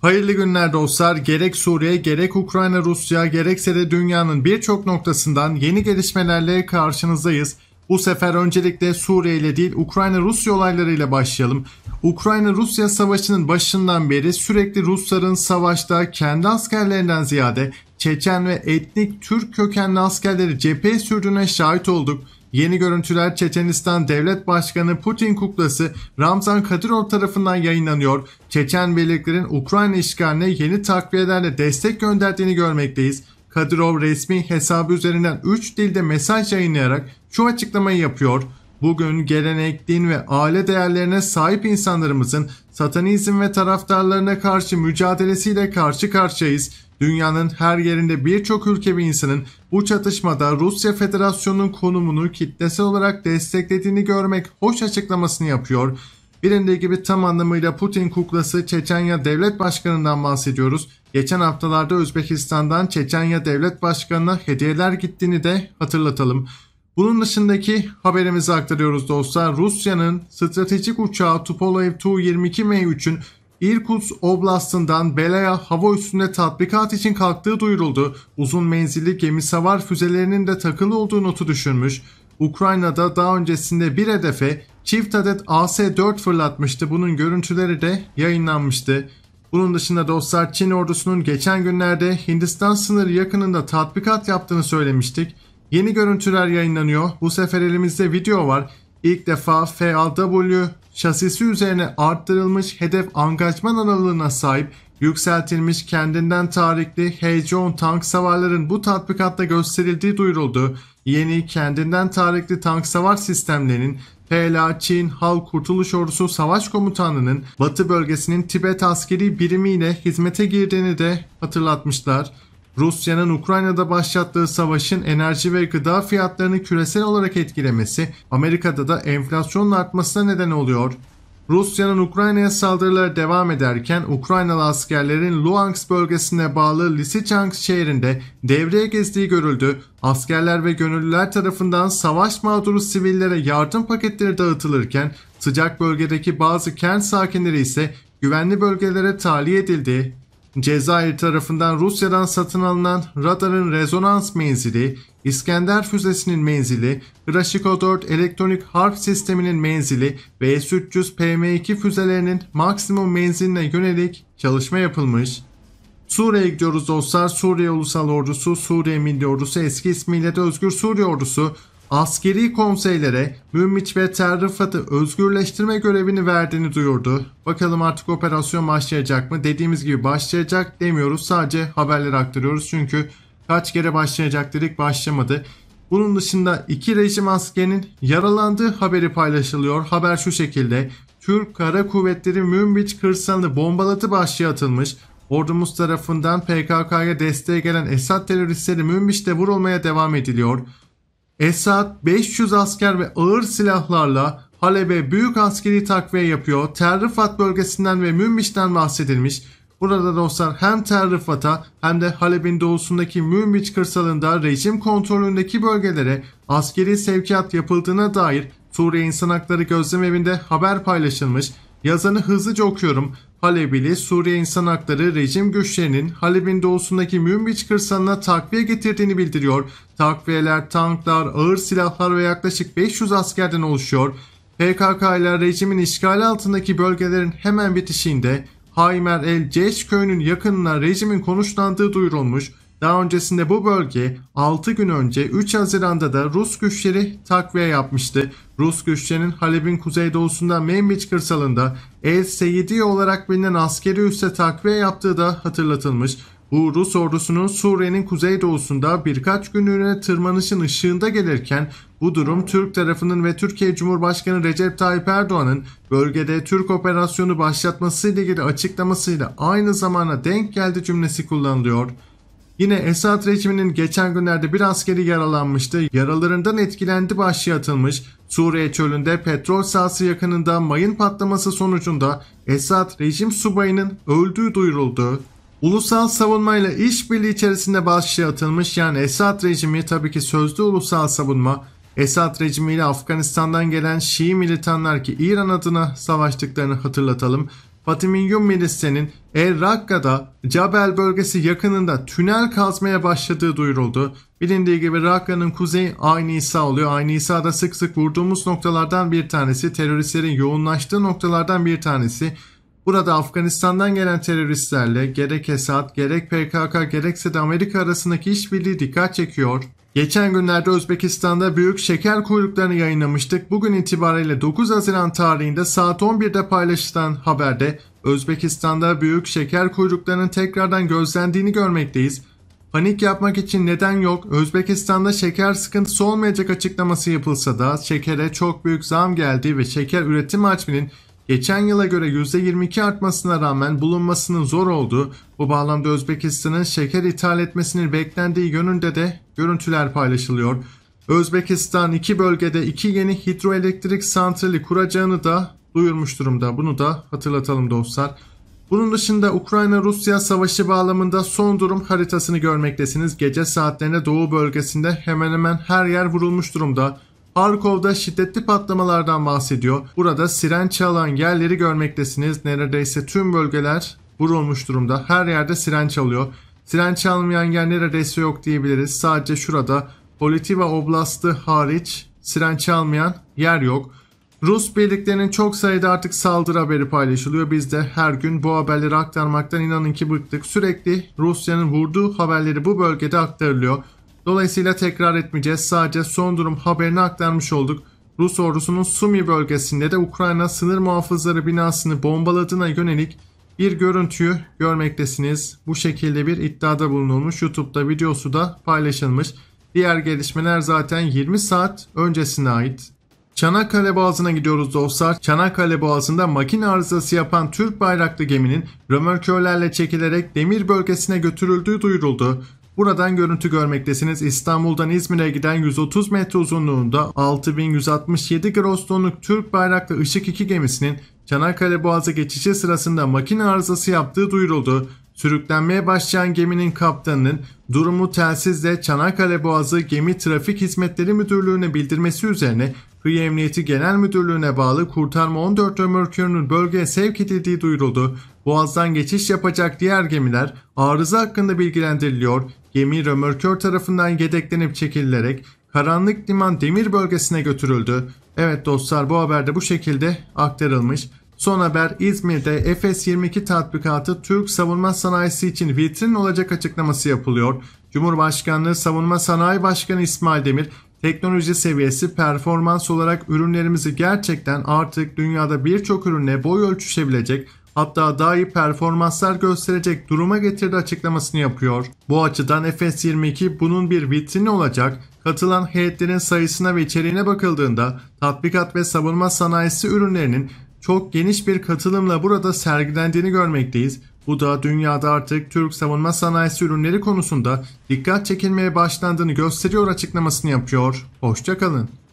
Hayırlı günler dostlar. Gerek Suriye, gerek Ukrayna, Rusya, gerekse de dünyanın birçok noktasından yeni gelişmelerle karşınızdayız. Bu sefer öncelikle Suriye ile değil Ukrayna-Rusya olaylarıyla başlayalım. Ukrayna-Rusya savaşının başından beri sürekli Rusların savaşta kendi askerlerinden ziyade Çeçen ve etnik Türk kökenli askerleri cepheye sürdüğüne şahit olduk. Yeni görüntüler Çeçenistan Devlet Başkanı Putin kuklası Ramzan Kadyrov tarafından yayınlanıyor. Çeçen birliklerin Ukrayna işgaline yeni takviyelerle destek gönderdiğini görmekteyiz. Kadyrov resmi hesabı üzerinden 3 dilde mesaj yayınlayarak şu açıklamayı yapıyor. Bugün gelenek, din ve aile değerlerine sahip insanlarımızın satanizm ve taraftarlarına karşı mücadelesiyle karşı karşıyayız. Dünyanın her yerinde birçok ülke ve insanın bu çatışmada Rusya Federasyonu'nun konumunu kitlesel olarak desteklediğini görmek hoş açıklamasını yapıyor. Bilindiği gibi tam anlamıyla Putin kuklası Çeçenya Devlet Başkanı'ndan bahsediyoruz. Geçen haftalarda Özbekistan'dan Çeçenya Devlet Başkanı'na hediyeler gittiğini de hatırlatalım. Bunun dışındaki haberimizi aktarıyoruz dostlar. Rusya'nın stratejik uçağı Tupolev Tu-22M3'ün İrkutsk Oblast'ından Belaya hava üstünde tatbikat için kalktığı duyuruldu. Uzun menzilli gemi savar füzelerinin de takılı olduğu notu düşürmüş. Ukrayna'da daha öncesinde bir hedefe çift adet AS-4 fırlatmıştı. Bunun görüntüleri de yayınlanmıştı. Bunun dışında dostlar Çin ordusunun geçen günlerde Hindistan sınırı yakınında tatbikat yaptığını söylemiştik. Yeni görüntüler yayınlanıyor. Bu sefer elimizde video var. İlk defa FAW şasisi üzerine arttırılmış hedef angajman aralığına sahip yükseltilmiş kendinden tarikli Heyecan tank savarların bu tatbikatta gösterildiği duyuruldu. Yeni kendinden tarikli tank savar sistemlerinin PLA Çin Halk Kurtuluş Ordusu Savaş Komutanı'nın Batı bölgesinin Tibet askeri birimiyle hizmete girdiğini de hatırlatmışlar. Rusya'nın Ukrayna'da başlattığı savaşın enerji ve gıda fiyatlarını küresel olarak etkilemesi Amerika'da da enflasyonun artmasına neden oluyor. Rusya'nın Ukrayna'ya saldırıları devam ederken Ukraynalı askerlerin Luhansk bölgesine bağlı Lysychansk şehrinde devreye gezdiği görüldü. Askerler ve gönüllüler tarafından savaş mağduru sivillere yardım paketleri dağıtılırken sıcak bölgedeki bazı kent sakinleri ise güvenli bölgelere tahliye edildi. Cezayir tarafından Rusya'dan satın alınan radarın rezonans menzili, İskender füzesinin menzili, Grashiko-4 elektronik harp sisteminin menzili ve S-300 PM-2 füzelerinin maksimum menziline yönelik çalışma yapılmış. Suriye'ye gidiyoruz dostlar. Suriye Ulusal Ordusu, Suriye Milli Ordusu eski ismiyle de Özgür Suriye Ordusu Askeri konseylere Münbiç ve Tel Rıfat'ı özgürleştirme görevini verdiğini duyurdu. Bakalım artık operasyon başlayacak mı? Dediğimiz gibi başlayacak demiyoruz. Sadece haberleri aktarıyoruz. Çünkü kaç kere başlayacak dedik başlamadı. Bunun dışında iki rejim askerinin yaralandığı haberi paylaşılıyor. Haber şu şekilde. Türk Kara Kuvvetleri Münbiç kırsalını bombalatı başlığı atılmış. Ordumuz tarafından PKK'ya desteğe gelen Esad teröristleri Münbiç'te vurulmaya devam ediliyor. Esad 500 asker ve ağır silahlarla Halep'e büyük askeri takviye yapıyor. Tel bölgesinden ve Münbiç'ten bahsedilmiş. Burada dostlar hem Tel hem de Halep'in doğusundaki Münbiç kırsalında rejim kontrolündeki bölgelere askeri sevkiyat yapıldığına dair Suriye İnsan Hakları Gözlem Evi'nde haber paylaşılmış. Yazanı hızlıca okuyorum. Halebili Suriye İnsan Hakları rejim güçlerinin Halep'in doğusundaki Münbiç kırsalına takviye getirdiğini bildiriyor. Takviyeler tanklar, ağır silahlar ve yaklaşık 500 askerden oluşuyor. PKK ile rejimin işgali altındaki bölgelerin hemen bitişinde Haymer El Ceş köyünün yakınına rejimin konuşlandığı duyurulmuş. Daha öncesinde bu bölge 6 gün önce 3 Haziran'da da Rus güçleri takviye yapmıştı. Rus güçlerinin Halep'in kuzeydoğusunda Membiç kırsalında El Seyidi olarak bilinen askeri üsse takviye yaptığı da hatırlatılmış. Bu Rus ordusunun Suriye'nin kuzeydoğusunda birkaç günlüğüne tırmanışın ışığında gelirken bu durum Türk tarafının ve Türkiye Cumhurbaşkanı Recep Tayyip Erdoğan'ın bölgede Türk operasyonu başlatmasıyla ilgili açıklamasıyla aynı zamana denk geldi cümlesi kullanılıyor. Yine Esad rejiminin geçen günlerde bir askeri yaralanmıştı. Yaralarından etkilendi başlığı atılmış. Suriye çölünde petrol sahası yakınında mayın patlaması sonucunda Esad rejim subayının öldüğü duyuruldu. Ulusal savunmayla işbirliği içerisinde başlığı atılmış yani Esad rejimi tabii ki sözlü ulusal savunma Esad rejimiyle Afganistan'dan gelen Şii militanlar ki İran adına savaştıklarını hatırlatalım. Batiminyum milisenin El Rakka'da Cabel bölgesi yakınında tünel kazmaya başladığı duyuruldu. Bilindiği gibi Rakka'nın kuzeyi Ayn İsa oluyor. Ayn İsa'da sık sık vurduğumuz noktalardan bir tanesi, teröristlerin yoğunlaştığı noktalardan bir tanesi. Burada Afganistan'dan gelen teröristlerle gerek Esad, gerek PKK, gerekse de Amerika arasındaki işbirliği dikkat çekiyor. Geçen günlerde Özbekistan'da büyük şeker kuyruklarını yayınlamıştık. Bugün itibariyle 9 Haziran tarihinde saat 11'de paylaşılan haberde Özbekistan'da büyük şeker kuyruklarının tekrardan gözlendiğini görmekteyiz. Panik yapmak için neden yok. Özbekistan'da şeker sıkıntısı olmayacak açıklaması yapılsa da şekere çok büyük zam geldi ve şeker üretim hacminin geçen yıla göre %22 artmasına rağmen bulunmasının zor olduğu, bu bağlamda Özbekistan'ın şeker ithal etmesinin beklendiği yönünde de görüntüler paylaşılıyor. Özbekistan iki bölgede iki yeni hidroelektrik santrali kuracağını da duyurmuş durumda. Bunu da hatırlatalım dostlar. Bunun dışında Ukrayna-Rusya savaşı bağlamında son durum haritasını görmektesiniz. Gece saatlerinde doğu bölgesinde hemen hemen her yer vurulmuş durumda. Harkov'da şiddetli patlamalardan bahsediyor. Burada siren çalan yerleri görmektesiniz. Neredeyse tüm bölgeler vurulmuş durumda. Her yerde siren çalıyor. Siren çalmayan yer neredeyse yok diyebiliriz. Sadece şurada Politiva Oblastı hariç siren çalmayan yer yok. Rus birliklerinin çok sayıda artık saldırı haberi paylaşılıyor. Biz de her gün bu haberleri aktarmaktan inanın ki bıktık. Sürekli Rusya'nın vurduğu haberleri bu bölgede aktarılıyor. Dolayısıyla tekrar etmeyeceğiz. Sadece son durum haberini aktarmış olduk. Rus ordusunun Sumi bölgesinde de Ukrayna sınır muhafızları binasını bombaladığına yönelik bir görüntüyü görmektesiniz. Bu şekilde bir iddiada bulunulmuş. YouTube'da videosu da paylaşılmış. Diğer gelişmeler zaten 20 saat öncesine ait. Çanakkale Boğazı'na gidiyoruz dostlar. Çanakkale Boğazı'nda makine arızası yapan Türk bayraklı geminin römorkörlerle çekilerek demir bölgesine götürüldüğü duyuruldu. Buradan görüntü görmektesiniz. İstanbul'dan İzmir'e giden 130 metre uzunluğunda 6167 gros tonluk Türk bayraklı Işık 2 gemisinin Çanakkale Boğazı geçişi sırasında makine arızası yaptığı duyuruldu. Sürüklenmeye başlayan geminin kaptanının durumu telsizle Çanakkale Boğazı Gemi Trafik Hizmetleri Müdürlüğü'ne bildirmesi üzerine Kıyı Emniyeti Genel Müdürlüğü'ne bağlı kurtarma 14 römorkörünün bölgeye sevk edildiği duyuruldu. Boğaz'dan geçiş yapacak diğer gemiler arıza hakkında bilgilendiriliyor. Gemi römörkör tarafından yedeklenip çekilerek karanlık liman demir bölgesine götürüldü. Evet dostlar bu haberde bu şekilde aktarılmış. Son haber İzmir'de Efes-22 tatbikatı Türk savunma sanayisi için vitrin olacak açıklaması yapılıyor. Cumhurbaşkanlığı Savunma Sanayi Başkanı İsmail Demir, teknoloji seviyesi performans olarak ürünlerimizi gerçekten artık dünyada birçok ürünle boy ölçüşebilecek hatta daha iyi performanslar gösterecek duruma getirdi açıklamasını yapıyor. Bu açıdan FS22 bunun bir vitrini olacak katılan heyetlerin sayısına ve içeriğine bakıldığında tatbikat ve savunma sanayisi ürünlerinin çok geniş bir katılımla burada sergilendiğini görmekteyiz. Bu da dünyada artık Türk savunma sanayisi ürünleri konusunda dikkat çekilmeye başlandığını gösteriyor açıklamasını yapıyor. Hoşçakalın.